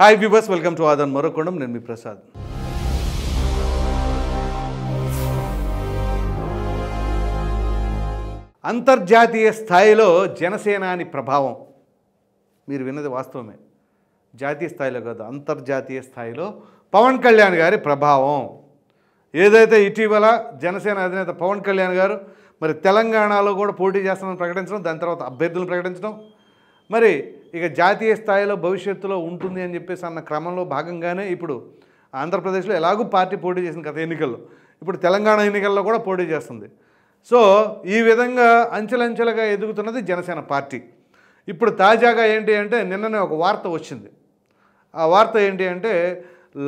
hi viewers welcome to ఆదాన్ మరొకొండం నేను మీ ప్రసాద్ అంతర్జాతీయ స్థాయిలో అని ప్రభావం మీరు విన్నది వాస్తవమే జాతీయ స్థాయిలో కాదు అంతర్జాతీయ స్థాయిలో పవన్ కళ్యాణ్ గారి ప్రభావం ఏదైతే ఇటీవల జనసేన అధినేత పవన్ కళ్యాణ్ గారు మరి తెలంగాణలో కూడా పోటీ చేస్తామని ప్రకటించడం దాని తర్వాత అభ్యర్థులను ప్రకటించడం మరి ఇక జాతీయ స్థాయిలో భవిష్యత్తులో ఉంటుంది అని చెప్పేసి అన్న క్రమంలో భాగంగానే ఇప్పుడు ఆంధ్రప్రదేశ్లో ఎలాగూ పార్టీ పోటీ చేసింది గత ఎన్నికల్లో ఇప్పుడు తెలంగాణ ఎన్నికల్లో కూడా పోటీ చేస్తుంది సో ఈ విధంగా అంచెలంచెలుగా ఎదుగుతున్నది జనసేన పార్టీ ఇప్పుడు తాజాగా ఏంటి అంటే నిన్ననే ఒక వార్త వచ్చింది ఆ వార్త ఏంటి అంటే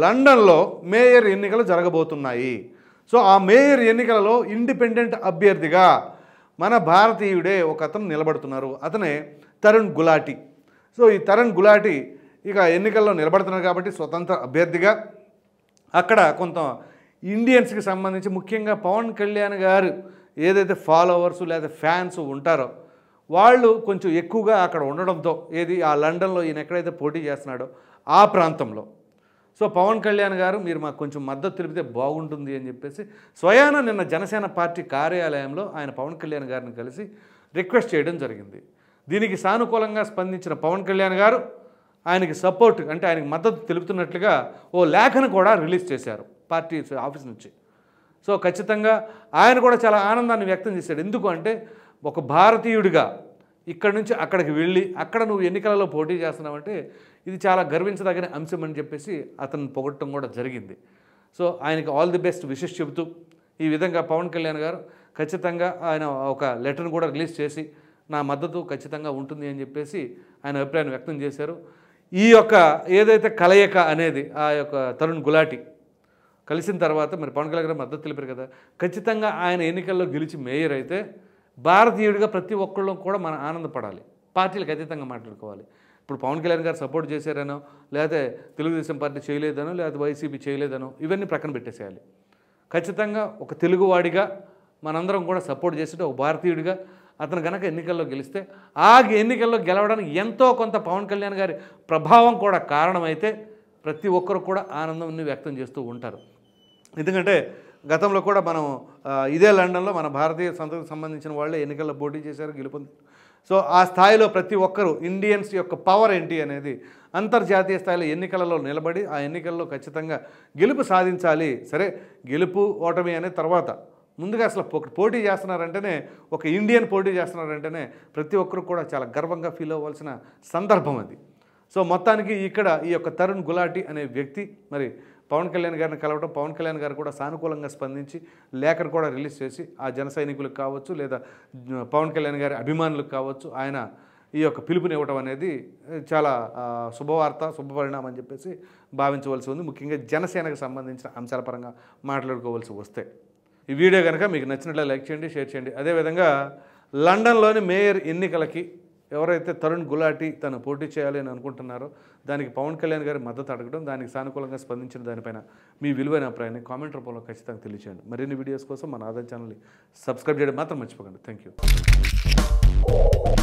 లండన్లో మేయర్ ఎన్నికలు జరగబోతున్నాయి సో ఆ మేయర్ ఎన్నికలలో ఇండిపెండెంట్ అభ్యర్థిగా మన భారతీయుడే ఒక అతను నిలబడుతున్నారు అతనే తరుణ్ గులాటి సో ఈ తరుణ్ గులాటి ఇక ఎన్నికల్లో నిలబడుతున్నారు కాబట్టి స్వతంత్ర అభ్యర్థిగా అక్కడ కొంత ఇండియన్స్కి సంబంధించి ముఖ్యంగా పవన్ కళ్యాణ్ గారు ఏదైతే ఫాలోవర్స్ లేదా ఫ్యాన్స్ ఉంటారో వాళ్ళు కొంచెం ఎక్కువగా అక్కడ ఉండడంతో ఏది ఆ లండన్లో ఈయన ఎక్కడైతే పోటీ చేస్తున్నాడో ఆ ప్రాంతంలో సో పవన్ కళ్యాణ్ గారు మీరు మాకు కొంచెం మద్దతు తెలిపితే బాగుంటుంది అని చెప్పేసి స్వయాన నిన్న జనసేన పార్టీ కార్యాలయంలో ఆయన పవన్ కళ్యాణ్ గారిని కలిసి రిక్వెస్ట్ చేయడం జరిగింది దీనికి సానుకూలంగా స్పందించిన పవన్ కళ్యాణ్ గారు ఆయనకి సపోర్ట్ అంటే ఆయనకి మద్దతు తెలుపుతున్నట్లుగా ఓ లేఖను కూడా రిలీజ్ చేశారు పార్టీ ఆఫీస్ నుంచి సో ఖచ్చితంగా ఆయన కూడా చాలా ఆనందాన్ని వ్యక్తం చేశాడు ఎందుకు అంటే ఒక భారతీయుడిగా ఇక్కడ నుంచి అక్కడికి వెళ్ళి అక్కడ నువ్వు ఎన్నికలలో పోటీ చేస్తున్నావంటే ఇది చాలా గర్వించదగిన అంశం అని చెప్పేసి అతను పొగట్టడం కూడా జరిగింది సో ఆయనకి ఆల్ ది బెస్ట్ విషెస్ చెబుతూ ఈ విధంగా పవన్ కళ్యాణ్ గారు ఖచ్చితంగా ఆయన ఒక లెటర్ను కూడా రిలీజ్ చేసి నా మద్దతు ఖచ్చితంగా ఉంటుంది అని చెప్పేసి ఆయన అభిప్రాయం వ్యక్తం చేశారు ఈ యొక్క ఏదైతే కలయిక అనేది ఆ యొక్క తరుణ్ గులాటి కలిసిన తర్వాత మరి పవన్ కళ్యాణ్ గారు మద్దతు తెలిపారు కదా ఖచ్చితంగా ఆయన ఎన్నికల్లో గెలిచి మేయర్ అయితే భారతీయుడిగా ప్రతి ఒక్కళ్ళు కూడా మనం ఆనందపడాలి పార్టీలకు అతీతంగా మాట్లాడుకోవాలి ఇప్పుడు పవన్ కళ్యాణ్ గారు సపోర్ట్ చేశారనో లేకపోతే తెలుగుదేశం పార్టీ చేయలేదనో లేకపోతే వైసీపీ చేయలేదనో ఇవన్నీ ప్రక్కన పెట్టేసేయాలి ఖచ్చితంగా ఒక తెలుగువాడిగా మనందరం కూడా సపోర్ట్ చేసేటప్పుడు ఒక భారతీయుడిగా అతను కనుక ఎన్నికల్లో గెలిస్తే ఆ ఎన్నికల్లో గెలవడానికి ఎంతో కొంత పవన్ కళ్యాణ్ గారి ప్రభావం కూడా కారణమైతే ప్రతి ఒక్కరు కూడా ఆనందం వ్యక్తం చేస్తూ ఉంటారు ఎందుకంటే గతంలో కూడా మనం ఇదే లండన్లో మన భారతీయ సంతకు సంబంధించిన వాళ్ళే ఎన్నికల్లో పోటీ చేశారు గెలుపొంది సో ఆ స్థాయిలో ప్రతి ఒక్కరూ ఇండియన్స్ యొక్క పవర్ ఏంటి అనేది అంతర్జాతీయ స్థాయిలో ఎన్నికలలో నిలబడి ఆ ఎన్నికల్లో ఖచ్చితంగా గెలుపు సాధించాలి సరే గెలుపు ఓటమి అనే తర్వాత ముందుగా అసలు పోటీ చేస్తున్నారంటేనే ఒక ఇండియన్ పోటీ చేస్తున్నారంటేనే ప్రతి ఒక్కరు కూడా చాలా గర్వంగా ఫీల్ అవ్వాల్సిన సందర్భం అది సో మొత్తానికి ఇక్కడ ఈ యొక్క తరుణ్ గులాటి అనే వ్యక్తి మరి పవన్ కళ్యాణ్ గారిని కలవడం పవన్ కళ్యాణ్ గారు కూడా సానుకూలంగా స్పందించి లేఖర్ కూడా రిలీజ్ చేసి ఆ జన సైనికులకు కావచ్చు లేదా పవన్ కళ్యాణ్ గారి అభిమానులకు కావచ్చు ఆయన ఈ యొక్క పిలుపునివ్వటం అనేది చాలా శుభవార్త శుభపరిణామం అని చెప్పేసి భావించవలసి ఉంది ముఖ్యంగా జనసేనకు సంబంధించిన అంశాల పరంగా మాట్లాడుకోవాల్సి వస్తే ఈ వీడియో కనుక మీకు నచ్చినట్లు లైక్ చేయండి షేర్ చేయండి అదేవిధంగా లండన్లోని మేయర్ ఎన్నికలకి ఎవరైతే తరుణ్ గులాటి తను పోటీ చేయాలి అని అనుకుంటున్నారో దానికి పవన్ కళ్యాణ్ గారి మద్దతు అడగడం దానికి సానుకూలంగా స్పందించిన దానిపైన మీ విలువైన అభిప్రాయాన్ని కామెంట్ రూపంలో ఖచ్చితంగా తెలియచేయండి మరిన్ని వీడియోస్ కోసం మన ఆదాయ ఛానల్ని సబ్స్క్రైబ్ చేయడం మాత్రం మర్చిపోకండి థ్యాంక్ యూ